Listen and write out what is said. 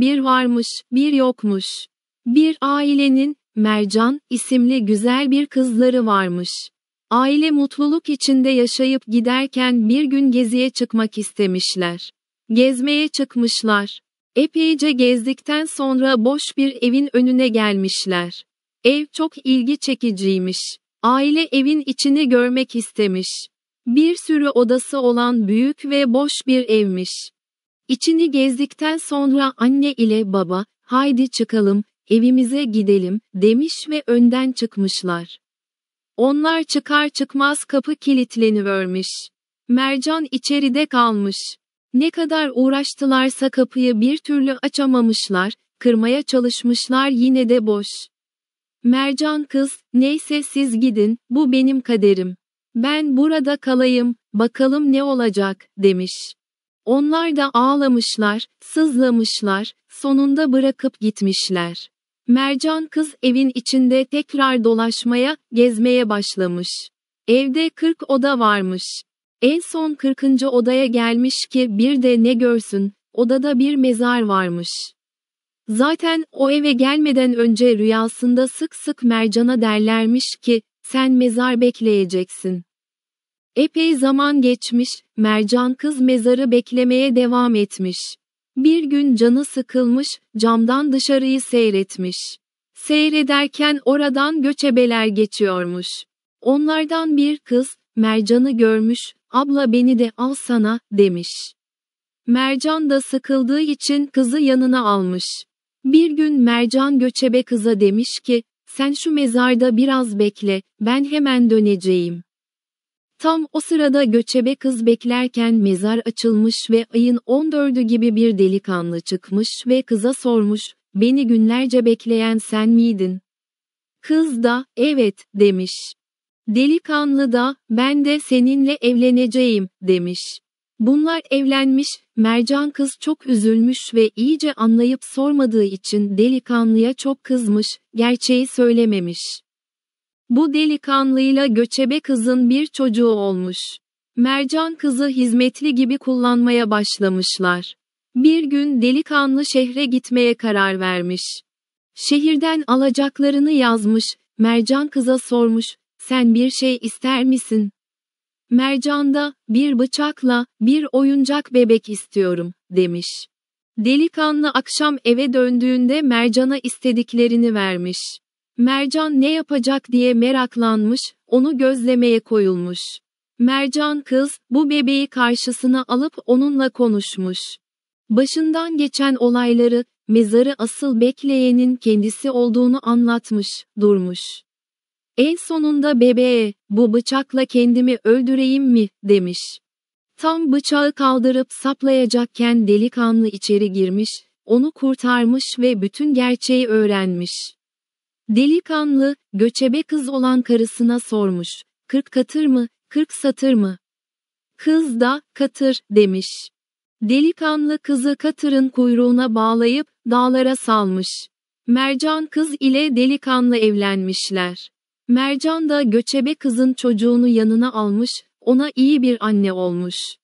Bir varmış, bir yokmuş. Bir ailenin, Mercan isimli güzel bir kızları varmış. Aile mutluluk içinde yaşayıp giderken bir gün geziye çıkmak istemişler. Gezmeye çıkmışlar. Epeyce gezdikten sonra boş bir evin önüne gelmişler. Ev çok ilgi çekiciymiş. Aile evin içini görmek istemiş. Bir sürü odası olan büyük ve boş bir evmiş. İçini gezdikten sonra anne ile baba, haydi çıkalım, evimize gidelim, demiş ve önden çıkmışlar. Onlar çıkar çıkmaz kapı kilitleniyormuş. Mercan içeride kalmış. Ne kadar uğraştılarsa kapıyı bir türlü açamamışlar, kırmaya çalışmışlar yine de boş. Mercan kız, neyse siz gidin, bu benim kaderim. Ben burada kalayım, bakalım ne olacak, demiş. Onlar da ağlamışlar, sızlamışlar, sonunda bırakıp gitmişler. Mercan kız evin içinde tekrar dolaşmaya, gezmeye başlamış. Evde 40 oda varmış. En son 40. odaya gelmiş ki bir de ne görsün, odada bir mezar varmış. Zaten o eve gelmeden önce rüyasında sık sık Mercan'a derlermiş ki, sen mezar bekleyeceksin. Epey zaman geçmiş, mercan kız mezarı beklemeye devam etmiş. Bir gün canı sıkılmış, camdan dışarıyı seyretmiş. Seyrederken oradan göçebeler geçiyormuş. Onlardan bir kız, mercanı görmüş, abla beni de al sana, demiş. Mercan da sıkıldığı için kızı yanına almış. Bir gün mercan göçebe kıza demiş ki, sen şu mezarda biraz bekle, ben hemen döneceğim. Tam o sırada göçebe kız beklerken mezar açılmış ve ayın 14'ü gibi bir delikanlı çıkmış ve kıza sormuş, beni günlerce bekleyen sen miydin? Kız da, evet, demiş. Delikanlı da, ben de seninle evleneceğim, demiş. Bunlar evlenmiş, mercan kız çok üzülmüş ve iyice anlayıp sormadığı için delikanlıya çok kızmış, gerçeği söylememiş. Bu delikanlıyla göçebe kızın bir çocuğu olmuş. Mercan kızı hizmetli gibi kullanmaya başlamışlar. Bir gün delikanlı şehre gitmeye karar vermiş. Şehirden alacaklarını yazmış, Mercan kıza sormuş, sen bir şey ister misin? Mercan da, bir bıçakla, bir oyuncak bebek istiyorum, demiş. Delikanlı akşam eve döndüğünde Mercan'a istediklerini vermiş. Mercan ne yapacak diye meraklanmış, onu gözlemeye koyulmuş. Mercan kız, bu bebeği karşısına alıp onunla konuşmuş. Başından geçen olayları, mezarı asıl bekleyenin kendisi olduğunu anlatmış, durmuş. En sonunda bebeğe, bu bıçakla kendimi öldüreyim mi, demiş. Tam bıçağı kaldırıp saplayacakken delikanlı içeri girmiş, onu kurtarmış ve bütün gerçeği öğrenmiş. Delikanlı, göçebe kız olan karısına sormuş. Kırk katır mı, kırk satır mı? Kız da, katır, demiş. Delikanlı kızı katırın kuyruğuna bağlayıp, dağlara salmış. Mercan kız ile delikanlı evlenmişler. Mercan da göçebe kızın çocuğunu yanına almış, ona iyi bir anne olmuş.